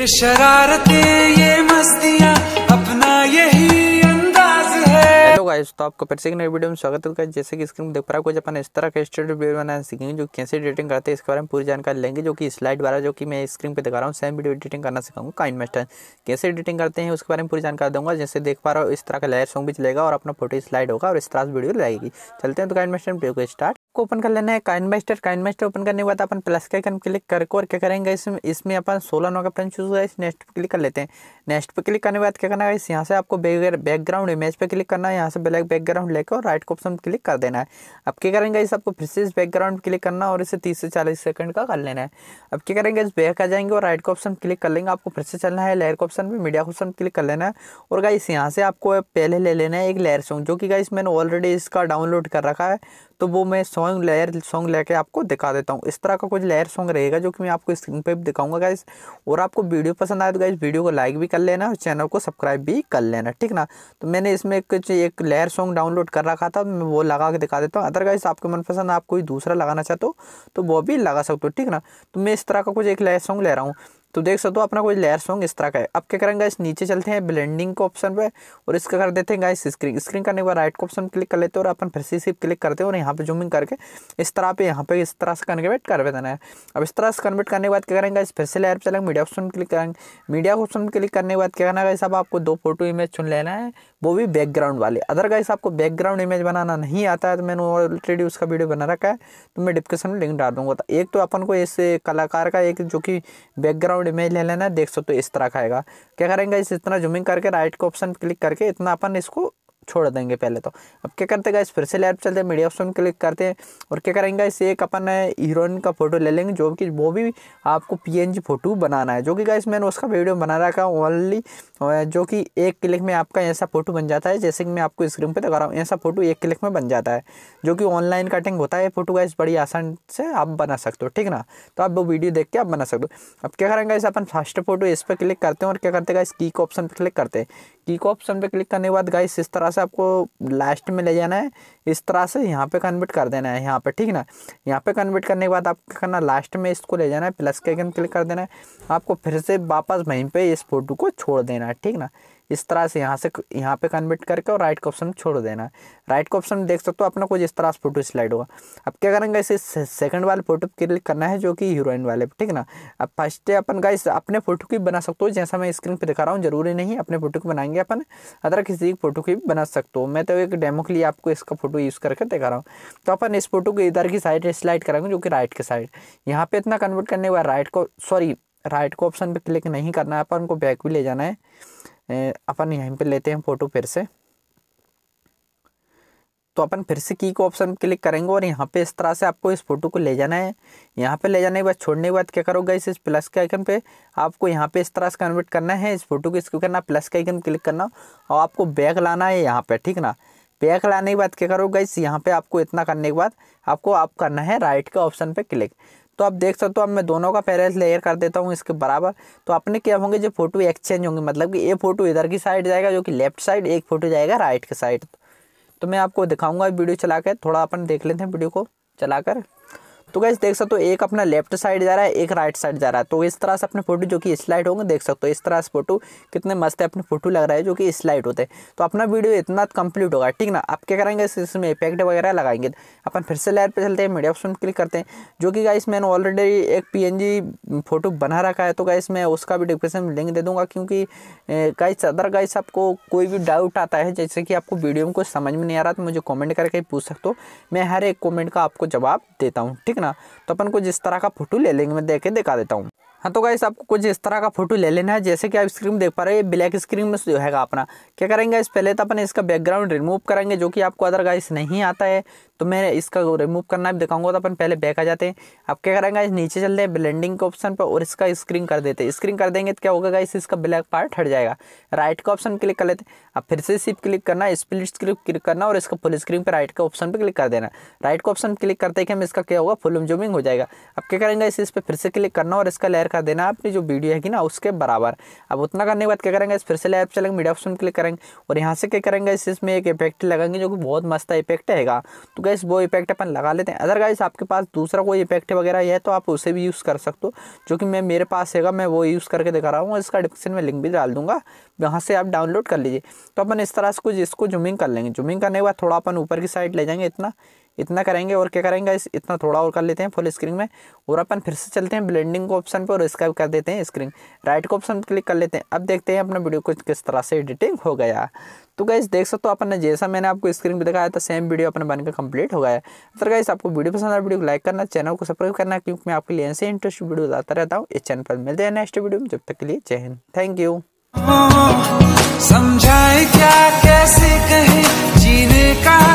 ये शरारते ये मस्तियाँ अपना यही अंदाज है गाइस तो आपको फिर से एक नई वीडियो में स्वागत है जैसे कि स्क्रीन देख पा रहे हो अपन इस तरह के स्टेट वीडियो बनाना सीखेंगे जो कैसे एडिटिंग करते हैं इसके बारे में पूरी जानकारी लेंगे जो कि स्लाइड द्वारा जो कि मैं स्क्रीन पे दिखा रहा हूँ सेम वीडियो एडिटिंग करना सिखाऊंगा काइन मास्टर कैसे एडिटिंग करते हैं उसके बारे में पूरी जानकारी दूंगा जैसे देख पा रहा हूँ इस तरह का लेयर सॉन्ग भी चलेगा और अपना फोटो स्लाइड होगा और इस तरह से वीडियो लगेगी चलते हैं तो काइन मास्टर को स्टार्ट को ओपन कर लेना है KineMaster KineMaster open करने के बाद अपन प्लस के आइकन क्लिक करके और क्या करेंगे इसमें इसमें अपन सोलह नौ का फ्रेंड चूज हुआ है इस नेक्स्ट क्लिक कर लेते हैं नेक्स्ट पे क्लिक करने के बाद क्या करना है यहाँ से आपको बैकग्राउंड इमेज पे क्लिक करना है यहाँ से ब्लैक बैकग्राउंड लेकर और राइट का ऑप्शन क्लिक कर देना है अब क्या करेंगे इस आपको फिर से इस बैकग्राउंड क्लिक करना और इसे तीस से चालीस सेकंड का कर लेना है अब क्या करेंगे इस बैक आ जाएंगे और राइट का ऑप्शन क्लिक कर लेंगे आपको फिर से चलना है लेयर का ऑप्शन पर मीडिया ऑप्शन क्लिक कर लेना है और गाइस यहाँ से आपको पहले ले लेना है एक लेयर सॉन्ग जो कि गाइस मैंने ऑलरेडी इसका डाउनलोड कर रखा है तो वो मैं सॉन्ग लेयर सॉन्ग लेके आपको दिखा देता हूँ इस तरह का कुछ लेयर सॉन्ग रहेगा जो कि मैं आपको स्क्रीन पर भी दिखाऊंगा गाइस और आपको वीडियो पसंद आए तो गाइस वीडियो को लाइक भी कर लेना और चैनल को सब्सक्राइब भी कर लेना ठीक ना तो मैंने इसमें कुछ एक लेयर सॉन्ग डाउनलोड कर रखा था मैं वो लगा के दिखा देता हूँ अदरवाइज आपके मनपसंद आप कोई दूसरा लगाना चाहते हो तो वो भी लगा सकते हो ठीक ना तो मैं इस तरह का कुछ एक लेयर सॉन्ग ले रहा हूँ तो देख सकते हो अपना कोई लेयर होंगे इस तरह का है अब क्या करेंगे इस नीचे चलते हैं ब्लेंडिंग के ऑप्शन पे और इसका कर देते हैं गाइस स्क्रीन स्क्रीन करने के बाद राइट का ऑप्शन क्लिक कर लेते हैं और अपन फिर से सिर्फ क्लिक करते हैं और यहाँ पे जूमिंग करके इस तरह पे यहाँ पे इस तरह से कन्वर्ट कर देना है अब इस तरह से कन्वर्ट करने के बाद क्या करेंगे फिर से लेयर पर चलेंगे मीडिया ऑप्शन क्लिक करेंगे मीडिया ऑप्शन क्लिक करने के बाद क्या करना है गाइस आपको दो फोटो इमेज चुन लेना है वो भी बैकग्राउंड वाले अदर गाइस आपको बैकग्राउंड इमेज बनाना नहीं आता है तो मैंने ऑलरेडी उसका वीडियो बना रखा है तो मैं डिस्क्रिप्शन में लिंक डाल दूंगा तो एक तो अपन को इस कलाकार का एक जो कि बैकग्राउंड बैकग्राउंड इमेज ले लेना देख सकते हो तो इस तरह का आएगा क्या करेंगे इस इतना जूमिंग करके राइट का ऑप्शन क्लिक करके इतना अपन इसको छोड़ देंगे पहले तो अब क्या करते गाइस फिर से लैब चलते हैं मीडिया ऑप्शन क्लिक करते हैं और क्या करेंगे गाइस एक अपन हीरोइन का फोटो ले लेंगे जो कि वो भी आपको पीएनजी फोटो बनाना है जो कि गाइस मैंने उसका वीडियो बना रखा ओनली जो कि एक क्लिक में आपका ऐसा फोटो बन जाता है जैसे कि मैं आपको स्क्रीन पर दिखा रहा हूँ ऐसा फोटो एक क्लिक में बन जाता है जो कि ऑनलाइन कटिंग होता है फोटो गाइस बड़ी आसान से आप बना सकते हो ठीक ना तो आप वो वीडियो देख के आप बना सकते हो अब क्या करेंगे गाइस अपन फर्स्ट फोटो इस पर क्लिक करते हैं और क्या करते हैं गाइस की ऑप्शन पर क्लिक करते हैं की को ऑप्शन पे क्लिक करने के बाद गाइस इस तरह से आपको लास्ट में ले जाना है इस तरह से यहाँ पे कन्वर्ट कर देना है यहाँ पे ठीक ना यहाँ पे कन्वर्ट करने के बाद आपको क्या करना लास्ट में इसको ले जाना है प्लस के आइकन क्लिक कर देना है आपको फिर से वापस वहीं पर इस फोटो को छोड़ देना है ठीक ना इस तरह से यहाँ से यहाँ पे कन्वर्ट करके और राइट का ऑप्शन छोड़ देना राइट का ऑप्शन देख सकते हो अपना कुछ इस तरह से फोटो स्लाइड होगा अब क्या करेंगे इसे सेकंड वाले फोटो क्लिक करना है जो कि हीरोइन वाले ठीक ना अब फर्स्ट अपन का अपने फोटो की बना सकते हो जैसा मैं स्क्रीन पर दिखा रहा हूँ जरूरी नहीं अपने फोटो को बनाएंगे अपन अदर किसी की फोटो की बना सकते हो मैं तो एक डेमो के लिए आपको इसका फोटो यूज़ करके दिखा रहा हूँ तो अपन इस फोटो को इधर की साइड स्लाइड करेंगे जो कि राइट के साइड यहाँ पर इतना कन्वर्ट करने के बाद राइट को सॉरी राइट को ऑप्शन पे क्लिक नहीं करना है अपन को बैक भी ले जाना है अपन यहीं पे लेते हैं फ़ोटो फिर से तो अपन फिर से की को ऑप्शन क्लिक करेंगे और यहाँ पे इस तरह से आपको इस फोटो को ले जाना है यहाँ पे ले जाने के बाद छोड़ने के बाद क्या करोगे इस प्लस के आइकन पे आपको यहाँ पे इस तरह से कन्वर्ट करना है इस फोटो को इसको करना प्लस के आइकन क्लिक करना और आपको बैग लाना है यहाँ पे ठीक ना बैग लाने के बाद क्या करोगे इस यहाँ पे आपको इतना करने के बाद आपको आप करना है राइट के ऑप्शन पे क्लिक तो आप देख सकते हो अब मैं दोनों का पैरेलल लेयर कर देता हूँ इसके बराबर तो अपने क्या होंगे जो फोटो एक्सचेंज होंगे मतलब कि ये फोटो इधर की साइड जाएगा जो कि लेफ्ट साइड एक फ़ोटो जाएगा राइट की साइड तो मैं आपको दिखाऊंगा वीडियो चला कर थोड़ा अपन देख लेते हैं वीडियो को कर तो गैस देख सकते हो एक अपना लेफ्ट साइड जा रहा है एक राइट साइड जा रहा है तो इस तरह से अपने फोटो जो कि स्लाइड होंगे देख सकते हो इस तरह से फोटो कितने मस्त है अपने फोटो लग रहा है जो कि स्लाइड होते हैं तो अपना वीडियो इतना कंप्लीट होगा ठीक ना आप क्या करेंगे इसमें इफेक्ट वगैरह लगाएंगे अपन फिर से लेयर पर चलते हैं मीडिया ऑप्शन क्लिक करते हैं जो कि गाइस मैंने ऑलरेडी एक पी फोटो बना रखा है तो गाइस मैं उसका भी डिस्क्रिप्शन लिंक दे दूँगा क्योंकि गाइस अदर गाइस आपको कोई भी डाउट आता है जैसे कि आपको वीडियो में कुछ समझ में नहीं आ रहा तो मुझे कॉमेंट करके पूछ सकते हो मैं हर एक कॉमेंट का आपको जवाब देता हूँ ठीक ना ना तो अपन कुछ इस तरह का फोटो ले लेंगे मैं देख दिखा देता हूँ हाँ तो गाइस आपको कुछ इस तरह का फोटो ले लेना है जैसे कि आप स्क्रीन देख पा रहे हैं ब्लैक स्क्रीन में जो है अपना क्या करेंगे इस पहले तो अपन इसका बैकग्राउंड रिमूव करेंगे जो कि आपको अदर गाइस नहीं आता है तो मैं इसका रिमूव करना भी दिखाऊंगा तो अपन पहले बैक आ जाते हैं अब क्या करेंगे इस नीचे चलते हैं ब्लेंडिंग के ऑप्शन पर और इसका स्क्रीन कर देते हैं स्क्रीन कर देंगे तो क्या होगा गाइस इसका ब्लैक पार्ट हट जाएगा राइट का ऑप्शन क्लिक कर लेते हैं अब फिर से सिर्फ क्लिक करना स्प्लिट स्क्रीन क्लिक करना और इसका फुल स्क्रीन पर राइट का ऑप्शन पर क्लिक कर देना राइट का ऑप्शन क्लिक करते हम इसका क्या होगा फुल जूमिंग हो जाएगा अब क्या करेंगे इस पर फिर से क्लिक करना और इसका लेयर कर देना अपनी जो वीडियो है ना उसके बराबर अब उतना करने के बाद क्या करेंगे फिर से लेयर चलेंगे मीडिया ऑप्शन क्लिक करेंगे और यहाँ से क्या करेंगे इसमें एक इफेक्ट लगाएंगे जो कि बहुत मस्त इफेक्ट है तो क्या गाइस वो इफेक्ट अपन लगा लेते हैं अदर गाइस आपके पास दूसरा कोई इफेक्ट वगैरह है तो आप उसे भी यूज़ कर सकते हो जो कि मैं मेरे पास हैगा मैं वो यूज़ करके दिखा रहा हूँ इसका डिस्क्रिप्शन में लिंक भी डाल दूंगा वहाँ से आप डाउनलोड कर लीजिए तो अपन इस तरह से कुछ इसको जूमिंग कर लेंगे जूमिंग करने के बाद थोड़ा अपन ऊपर की साइड ले जाएंगे इतना इतना करेंगे और क्या करेंगे इस इतना थोड़ा और कर लेते हैं फुल स्क्रीन में और अपन फिर से चलते हैं ब्लेंडिंग को ऑप्शन पर और स्क्राइब कर देते हैं स्क्रीन राइट को ऑप्शन क्लिक कर लेते हैं अब देखते हैं अपना वीडियो कुछ किस तरह से एडिटिंग हो गया तो गाइस देख सकते हो अपन ने जैसा मैंने आपको स्क्रीन पर दिखाया था सेम वीडियो अपने बनकर कंप्लीट हो गया है तो गाइस आपको वीडियो पसंद आया वीडियो को लाइक करना चैनल को सब्सक्राइब करना क्योंकि मैं आपके लिए ऐसे इंटरेस्ट वीडियो आता रहता हूँ इस चैनल पर मिलते हैं नेक्स्ट वीडियो में जब तक के लिए जय हिंद थैंक यू हाँ, समझाए क्या कैसे कहे जीने का